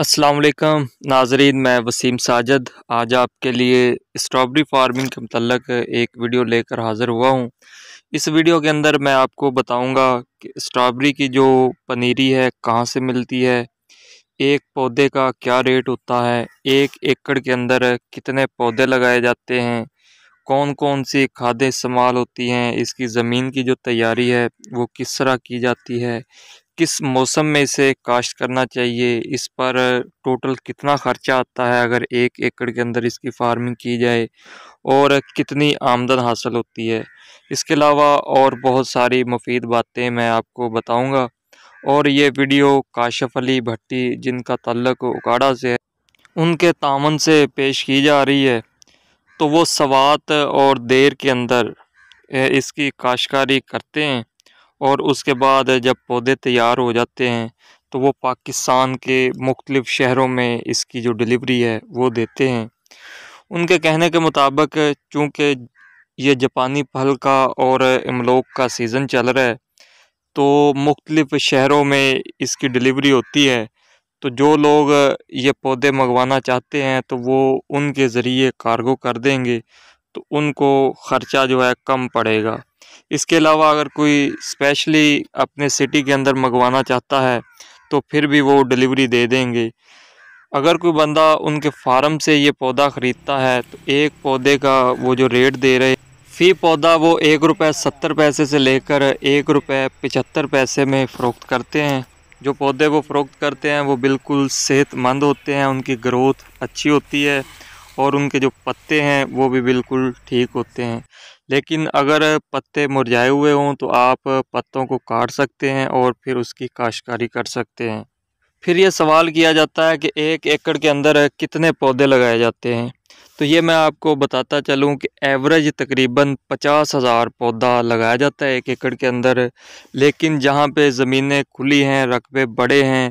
असलकम नाजरीन मैं वसीम साजद आज आपके लिए स्ट्रॉबेरी फार्मिंग के मतलब एक वीडियो लेकर हाज़िर हुआ हूँ इस वीडियो के अंदर मैं आपको बताऊँगा कि स्ट्रॉबेरी की जो पनीरी है कहाँ से मिलती है एक पौधे का क्या रेट होता है एक एकड़ के अंदर कितने पौधे लगाए जाते हैं कौन कौन सी खादें इस्तेमाल होती हैं इसकी ज़मीन की जो तैयारी है वो किस तरह की जाती है किस मौसम में इसे काश्त करना चाहिए इस पर टोटल कितना ख़र्चा आता है अगर एक एकड़ के अंदर इसकी फार्मिंग की जाए और कितनी आमदन हासिल होती है इसके अलावा और बहुत सारी मुफीद बातें मैं आपको बताऊंगा और ये वीडियो काशफ अली भट्टी जिनका तल्लक उकाड़ा से है उनके तामन से पेश की जा रही है तो वो सवात और देर के अंदर इसकी काशकारी करते हैं और उसके बाद जब पौधे तैयार हो जाते हैं तो वो पाकिस्तान के मुख्तलिफ़ शहरों में इसकी जो डिलीवरी है वो देते हैं उनके कहने के मुताबिक चूँकि ये जापानी फल का और इमलोक का सीज़न चल रहा है तो मुख्तलिफ़ शहरों में इसकी डिलीवरी होती है तो जो लोग ये पौधे मंगवाना चाहते हैं तो वो उनके ज़रिए कार्गो कर देंगे तो उनको ख़र्चा जो है कम पड़ेगा इसके अलावा अगर कोई स्पेशली अपने सिटी के अंदर मंगवाना चाहता है तो फिर भी वो डिलीवरी दे देंगे अगर कोई बंदा उनके फार्म से ये पौधा ख़रीदता है तो एक पौधे का वो जो रेट दे रहे फ़ी पौधा वो एक रुपये सत्तर पैसे से लेकर एक रुपये पचहत्तर पैसे में फ़रोख्त करते हैं जो पौधे वो फ़रोख्त करते हैं वो बिल्कुल सेहतमंद होते हैं उनकी ग्रोथ अच्छी होती है और उनके जो पत्ते हैं वो भी बिल्कुल ठीक होते हैं लेकिन अगर पत्ते मुरझाए हुए हों तो आप पत्तों को काट सकते हैं और फिर उसकी काश्तकारी कर सकते हैं फिर ये सवाल किया जाता है कि एक एकड़ के अंदर कितने पौधे लगाए जाते हैं तो ये मैं आपको बताता चलूँ कि एवरेज तकरीबन पचास हज़ार पौधा लगाया जाता है एक एकड़ के अंदर लेकिन जहाँ पे ज़मीनें खुली हैं रकबे बड़े हैं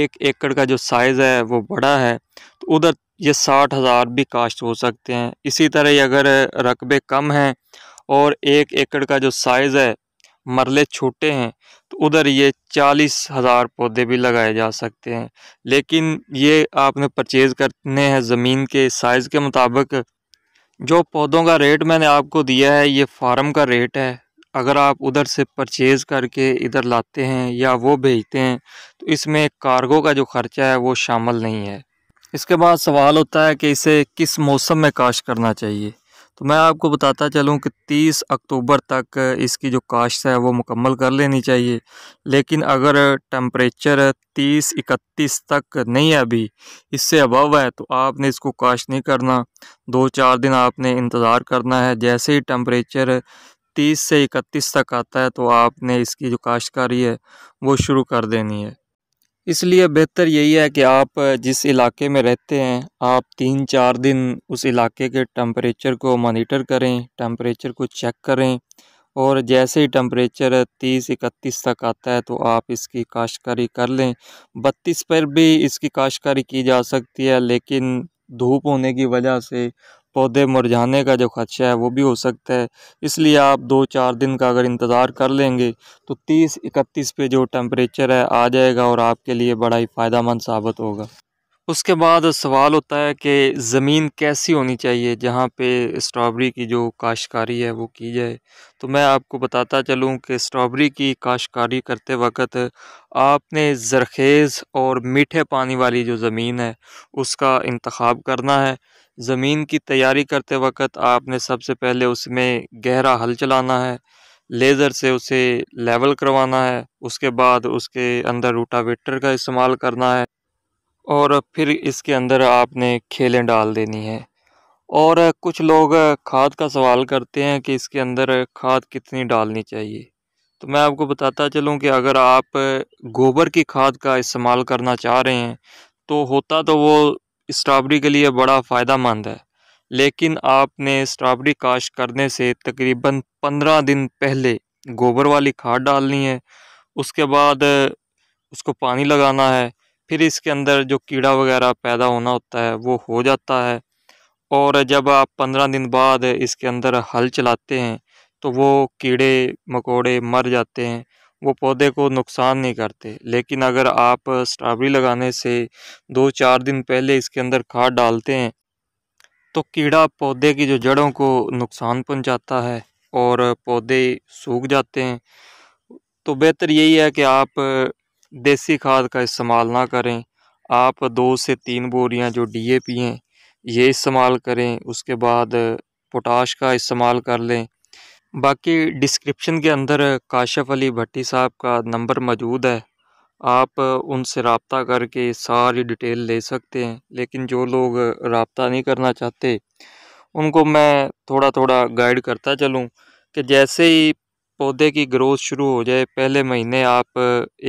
एक एकड़ का जो साइज़ है वो बड़ा है तो उधर ये साठ हज़ार भी काश्त हो सकते हैं इसी तरह ही अगर रकबे कम हैं और एक एकड़ का जो साइज़ है मरले छोटे हैं तो उधर ये चालीस हज़ार पौधे भी लगाए जा सकते हैं लेकिन ये आपने परचेज़ करने हैं ज़मीन के साइज़ के मुताबिक जो पौधों का रेट मैंने आपको दिया है ये फार्म का रेट है अगर आप उधर से परचेज़ करके इधर लाते हैं या वो भेजते हैं तो इसमें कार्गो का जो ख़र्चा है वो शामिल नहीं है इसके बाद सवाल होता है कि इसे किस मौसम में काश करना चाहिए तो मैं आपको बताता चलूँ कि 30 अक्टूबर तक इसकी जो काश्त है वो मुकम्मल कर लेनी चाहिए लेकिन अगर टेम्परेचर 30 इकतीस तक नहीं है अभी इससे अबव है तो आपने इसको काश्त नहीं करना दो चार दिन आपने इंतज़ार करना है जैसे ही टेम्परेचर 30 से इकतीस तक आता है तो आपने इसकी जो काश्तकारी है वो शुरू कर देनी है इसलिए बेहतर यही है कि आप जिस इलाके में रहते हैं आप तीन चार दिन उस इलाके के टम्परेचर को मॉनिटर करें टम्परेचर को चेक करें और जैसे ही टम्परेचर तीस इकतीस तक आता है तो आप इसकी काश्तकारी कर लें बत्तीस पर भी इसकी काश्तकारी की जा सकती है लेकिन धूप होने की वजह से पौधे मुरझाने का जो ख़दशा है वो भी हो सकता है इसलिए आप दो चार दिन का अगर इंतज़ार कर लेंगे तो तीस इकतीस पे जो टेम्परेचर है आ जाएगा और आपके लिए बड़ा ही मंद साबित होगा उसके बाद सवाल होता है कि ज़मीन कैसी होनी चाहिए जहाँ पे स्ट्रॉबेरी की जो काश्तकारी है वो की जाए तो मैं आपको बताता चलूँ कि स्ट्रॉबेरी की काश्तकारी करते वक्त आपने ज़रखेज़ और मीठे पानी वाली जो ज़मीन है उसका इंतखब करना है ज़मीन की तैयारी करते वक्त आपने सबसे पहले उसमें गहरा हल चलाना है लेज़र से उसे लेवल करवाना है उसके बाद उसके अंदर रोटावेटर का इस्तेमाल करना है और फिर इसके अंदर आपने खेलें डाल देनी है और कुछ लोग खाद का सवाल करते हैं कि इसके अंदर खाद कितनी डालनी चाहिए तो मैं आपको बताता चलूं कि अगर आप गोबर की खाद का इस्तेमाल करना चाह रहे हैं तो होता तो वो स्ट्रॉबेरी के लिए बड़ा फ़ायदा मंद है लेकिन आपने स्ट्रॉबेरी काश करने से तकरीबन पंद्रह दिन पहले गोबर वाली खाद डालनी है उसके बाद उसको पानी लगाना है फिर इसके अंदर जो कीड़ा वगैरह पैदा होना होता है वो हो जाता है और जब आप पंद्रह दिन बाद इसके अंदर हल चलाते हैं तो वो कीड़े मकोड़े मर जाते हैं वो पौधे को नुकसान नहीं करते लेकिन अगर आप स्ट्रॉबेरी लगाने से दो चार दिन पहले इसके अंदर खाद डालते हैं तो कीड़ा पौधे की जो जड़ों को नुकसान पहुंचाता है और पौधे सूख जाते हैं तो बेहतर यही है कि आप देसी खाद का इस्तेमाल ना करें आप दो से तीन बोरियां जो डी ए पी हैं ये इस्तेमाल करें उसके बाद पोटाश का इस्तेमाल कर लें बाकी डिस्क्रिप्शन के अंदर काशफ अली भट्टी साहब का नंबर मौजूद है आप उनसे रबता करके सारी डिटेल ले सकते हैं लेकिन जो लोग रबता नहीं करना चाहते उनको मैं थोड़ा थोड़ा गाइड करता चलूँ कि जैसे ही पौधे की ग्रोथ शुरू हो जाए पहले महीने आप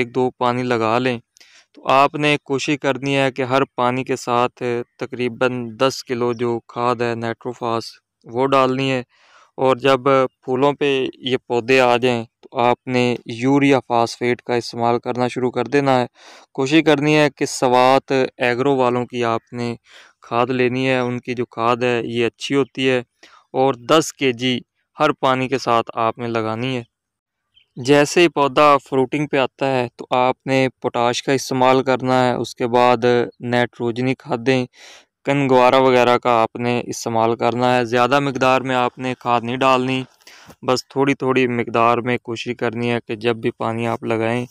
एक दो पानी लगा लें तो आपने कोशिश करनी है कि हर पानी के साथ तकरीबन दस किलो जो खाद है नाइट्रोफास वो डालनी है और जब फूलों पे ये पौधे आ जाएं तो आपने यूरिया फास्फेट का इस्तेमाल करना शुरू कर देना है कोशिश करनी है कि सवात एग्रो वालों की आपने खाद लेनी है उनकी जो खाद है ये अच्छी होती है और 10 केजी हर पानी के साथ आपने लगानी है जैसे ही पौधा फ्रूटिंग पे आता है तो आपने पोटाश का इस्तेमाल करना है उसके बाद नाइट्रोजनी खादें कनगवारा वगैरह का आपने इस्तेमाल करना है ज़्यादा मकदार में आपने खाद नहीं डालनी बस थोड़ी थोड़ी मकदार में कोशिश करनी है कि जब भी पानी आप लगाएं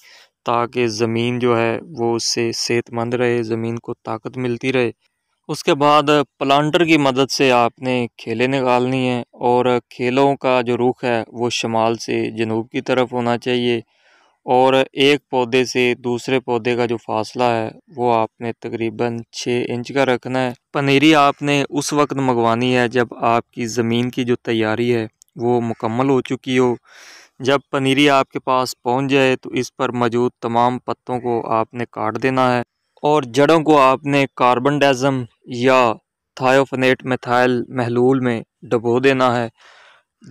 ताकि ज़मीन जो है वो उससे सेहतमंद रहे ज़मीन को ताकत मिलती रहे उसके बाद प्लांटर की मदद से आपने खेलें निकालनी है और खेलों का जो रुख है वो शमाल से जनूब की तरफ होना चाहिए और एक पौधे से दूसरे पौधे का जो फासला है वो आपने तकरीबन छः इंच का रखना है पनीरी आपने उस वक्त मंगवानी है जब आपकी ज़मीन की जो तैयारी है वो मुकम्मल हो चुकी हो जब पनीरी आपके पास पहुंच जाए तो इस पर मौजूद तमाम पत्तों को आपने काट देना है और जड़ों को आपने कार्बन डाइजम या थायोफनेट मेथाइल महलूल में डुबो देना है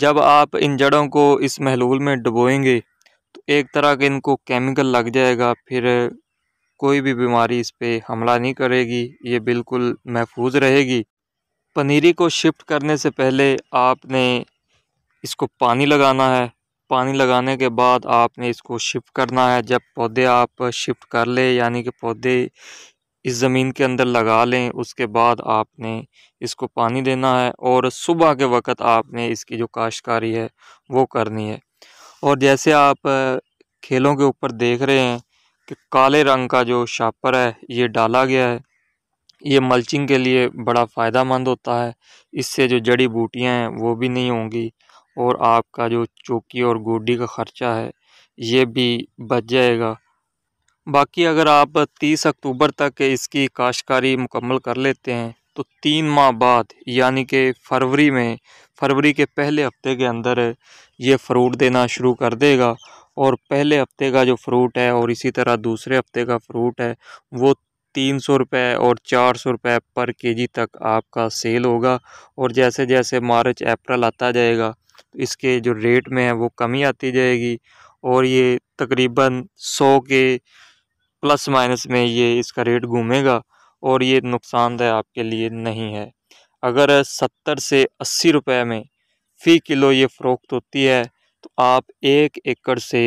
जब आप इन जड़ों को इस महलूल में डुबोएंगे तो एक तरह के इनको केमिकल लग जाएगा फिर कोई भी बीमारी इस पर हमला नहीं करेगी ये बिल्कुल महफूज रहेगी पनीरी को शिफ्ट करने से पहले आपने इसको पानी लगाना है पानी लगाने के बाद आपने इसको शिफ्ट करना है जब पौधे आप शिफ्ट कर लें यानी कि पौधे इस ज़मीन के अंदर लगा लें उसके बाद आपने इसको पानी देना है और सुबह के वक़्त आपने इसकी जो काश्तकारी है वो करनी है और जैसे आप खेलों के ऊपर देख रहे हैं कि काले रंग का जो शापर है ये डाला गया है ये मल्चिंग के लिए बड़ा फ़ायदा मंद होता है इससे जो जड़ी बूटियाँ हैं वो भी नहीं होंगी और आपका जो चौकी और गोडी का ख़र्चा है ये भी बच जाएगा बाकी अगर आप 30 अक्टूबर तक इसकी काश्तकारी मुकम्मल कर लेते हैं तो तीन माह बाद यानी कि फरवरी में फरवरी के पहले हफ्ते के अंदर ये फ्रूट देना शुरू कर देगा और पहले हफ्ते का जो फ्रूट है और इसी तरह दूसरे हफ्ते का फ्रूट है वो तीन सौ रुपये और चार सौ रुपये पर केजी तक आपका सेल होगा और जैसे जैसे मार्च अप्रैल आता जाएगा इसके जो रेट में है वो कमी आती जाएगी और ये तकरीबन सौ के प्लस माइनस में ये इसका रेट घूमेगा और ये नुकसानदायक आपके लिए नहीं है अगर सत्तर से अस्सी रुपए में फ़ी किलो ये फ़रोख्त होती है तो आप एक एकड़ से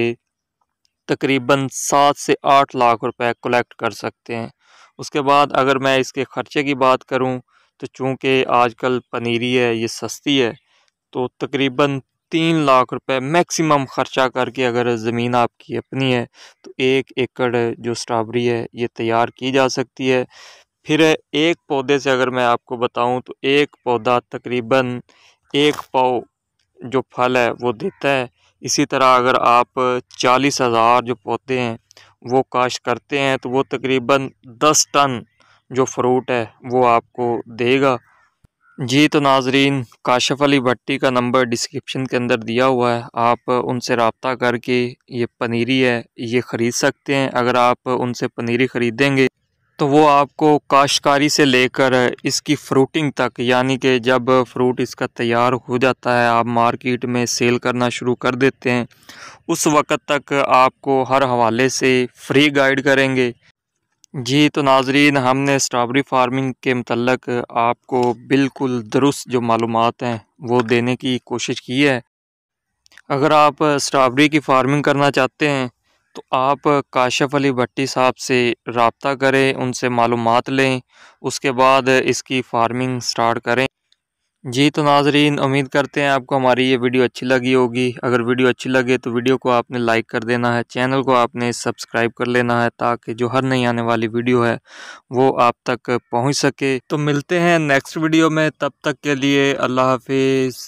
तकरीबन सात से आठ लाख रुपए कलेक्ट कर सकते हैं उसके बाद अगर मैं इसके ख़र्चे की बात करूं तो चूँकि आजकल पनीरी है ये सस्ती है तो तकरीबन तीन लाख रुपए मैक्सिमम ख़र्चा करके अगर ज़मीन आपकी अपनी है तो एक एकड़ जो स्ट्रॉबेरी है ये तैयार की जा सकती है फिर एक पौधे से अगर मैं आपको बताऊं तो एक पौधा तकरीबन एक पाव जो फल है वो देता है इसी तरह अगर आप चालीस हज़ार जो पौधे हैं वो काश करते हैं तो वो तकरीबन दस टन जो फ्रूट है वो आपको देगा जी तो नाजरीन काशफ अली भट्टी का नंबर डिस्क्रिप्शन के अंदर दिया हुआ है आप उनसे रबता करके ये पनीरी है ये ख़रीद सकते हैं अगर आप उनसे पनीरी ख़रीदेंगे तो वो आपको काश्कारी से लेकर इसकी फ्रूटिंग तक यानी कि जब फ्रूट इसका तैयार हो जाता है आप मार्केट में सेल करना शुरू कर देते हैं उस वक़्त तक आपको हर हवाले से फ्री गाइड करेंगे जी तो नाजरीन हमने स्ट्रॉबेरी फार्मिंग के मतलब आपको बिल्कुल दुरुस्त जो मालूम हैं वो देने की कोशिश की है अगर आप स्ट्रॉबेरी की फार्मिंग करना चाहते हैं तो आप काशफ अली भट्टी साहब से रबता करें उनसे मालूम लें उसके बाद इसकी फार्मिंग स्टार्ट करें जी तो नाजरीन उम्मीद करते हैं आपको हमारी ये वीडियो अच्छी लगी होगी अगर वीडियो अच्छी लगे तो वीडियो को आपने लाइक कर देना है चैनल को आपने सब्सक्राइब कर लेना है ताकि जो हर नई आने वाली वीडियो है वो आप तक पहुंच सके तो मिलते हैं नेक्स्ट वीडियो में तब तक के लिए अल्लाह हाफिज़